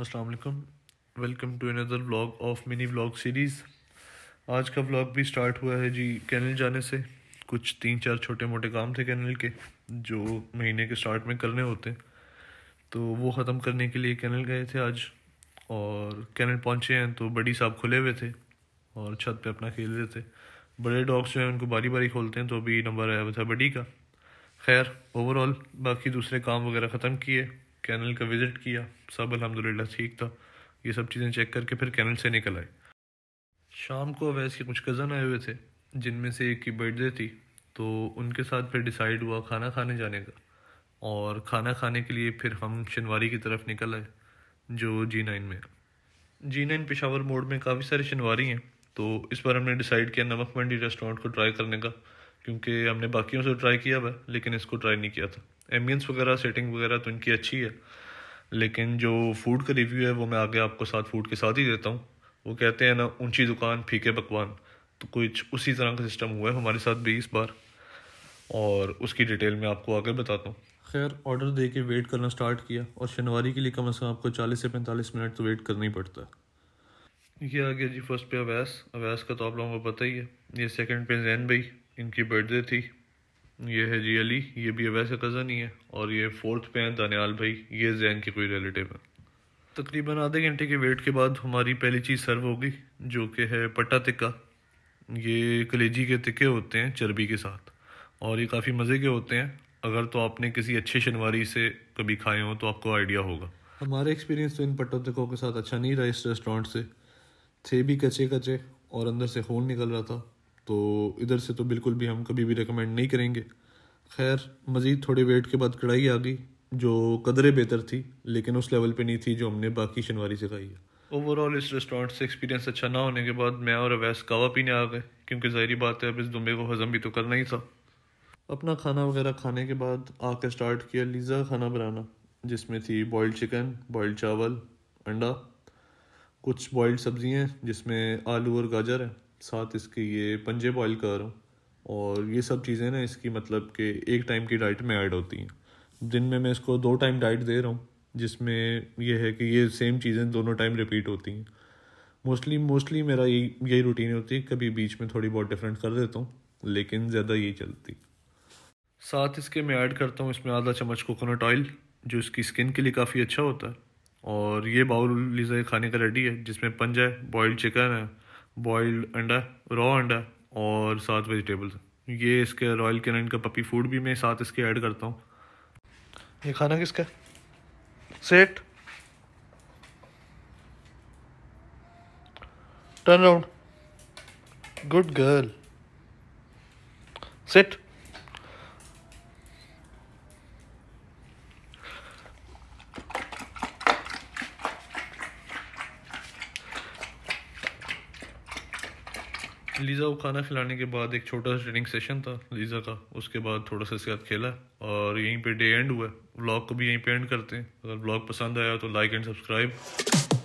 असलकम welcome to another blog of mini blog series आज का ब्लॉग भी स्टार्ट हुआ है जी कैनल जाने से कुछ तीन चार छोटे मोटे काम थे कैनल के जो महीने के स्टार्ट में करने होते हैं तो वो ख़त्म करने के लिए कैनल गए थे आज और कैनल पहुँचे हैं तो बड़ी साहब खुले हुए थे और छत पे अपना खेल रहे थे बड़े डॉग्स जो हैं उनको बारी बारी खोलते हैं तो अभी नंबर आया हुआ था बडी का खैर ओवरऑल बाकी दूसरे काम वगैरह ख़त्म किए कैनल का विज़िट किया सब अलहमदिल्ला ठीक था ये सब चीज़ें चेक करके फिर कैनल से निकल आए शाम को अवैस के कुछ कज़न आए हुए थे जिनमें से एक की बर्थडे थी तो उनके साथ फिर डिसाइड हुआ खाना खाने जाने का और खाना खाने के लिए फिर हम शनवारी की तरफ निकल आए जो जी नाइन में जी नाइन पेशावर मोड में काफ़ी सारे शनवारी हैं तो इस बार हमने डिसाइड किया नमक मंडी रेस्टोरेंट को ट्राई करने का क्योंकि हमने बाकियों से ट्राई किया हुआ लेकिन इसको ट्राई नहीं किया था एम्बियंस वगैरह सेटिंग वगैरह तो इनकी अच्छी है लेकिन जो फूड का रिव्यू है वो मैं आगे आपको साथ फूड के साथ ही देता हूँ वो कहते हैं ना ऊंची दुकान फीके पकवान तो कुछ उसी तरह का सिस्टम हुआ है हमारे साथ भी इस बार और उसकी डिटेल में आपको आगे बताता हूँ खैर ऑर्डर दे के वेट करना स्टार्ट किया और शनिवारी के लिए कम से कम आपको चालीस से पैंतालीस मिनट तो वेट करना ही पड़ता है ये आ गया जी फर्स्ट पे अवैस अवैस का तो आप लोगों को पता ही है ये सेकंड पे जैन भाई इनकी बर्थडे थी ये है जी अली ये भी वैसे कज़न ही है और ये फोर्थ पे हैं दानियाल भाई ये जैन के कोई रिलेटिव हैं तकरीबन आधे घंटे के वेट के बाद हमारी पहली चीज़ सर्व होगी जो कि है पट्टा टिक्का ये कलेजी के टिक्के होते हैं चर्बी के साथ और ये काफ़ी मज़े के होते हैं अगर तो आपने किसी अच्छे शनवारी से कभी खाए हों तो आपको आइडिया होगा हमारा एक्सपीरियंस तो इन पट्टा टिक्कों के साथ अच्छा नहीं रहा इस रेस्टोरेंट से थे भी कच्चे कच्चे और अंदर से खून निकल रहा था तो इधर से तो बिल्कुल भी हम कभी भी रिकमेंड नहीं करेंगे खैर मज़ीद थोड़े वेट के बाद कढ़ाई आ गई जो कदरे बेहतर थी लेकिन उस लेवल पे नहीं थी जो हमने बाकी शनवारी से खाई है ओवरऑल इस रेस्टोरेंट से एक्सपीरियंस अच्छा ना होने के बाद मैं और अवैस कावा पीने आ गए क्योंकि जाहिर बात है अब इस दुम्बे को हज़म भी तो करना ही था अपना खाना वगैरह खाने के बाद आके स्टार्ट किया लीज़ा खाना बनाना जिसमें थी बॉयल्ड चिकन बॉयल्ड चावल अंडा कुछ बॉयल्ड सब्ज़ियाँ जिसमें आलू और गाजर है साथ इसके ये पंजे बॉयल कर रहा हूँ और ये सब चीज़ें ना इसकी मतलब कि एक टाइम की डाइट में ऐड होती हैं दिन में मैं इसको दो टाइम डाइट दे रहा हूँ जिसमें यह है कि ये सेम चीज़ें दोनों टाइम रिपीट होती हैं मोस्टली मोस्टली मेरा यही यही रूटीन होती है कभी बीच में थोड़ी बहुत डिफरेंट कर देता हूँ लेकिन ज़्यादा यही चलती साथ इसके मैं ऐड करता हूँ इसमें आधा चम्मच कोकोनट ऑयल जो इसकी स्किन के लिए काफ़ी अच्छा होता है और ये बाउल लीजिए खाने का रेडी है जिसमें पंजा है बॉयल्ड चिकन है बॉयल्ड अंडा रॉ अंडा और साथ वेजिटेबल्स ये इसके रॉयल कैन का पपी फूड भी मैं साथ इसके ऐड करता हूँ ये खाना किसका sit turn around good girl sit Liza को खाना खिलाने के बाद एक छोटा सा ट्रेनिंग सेशन था लीज़ा का उसके बाद थोड़ा सा इसके साथ खेला और यहीं पे डे एंड हुआ ब्लॉग को भी यहीं पे एंड करते हैं अगर ब्लॉग पसंद आया तो लाइक एंड सब्सक्राइब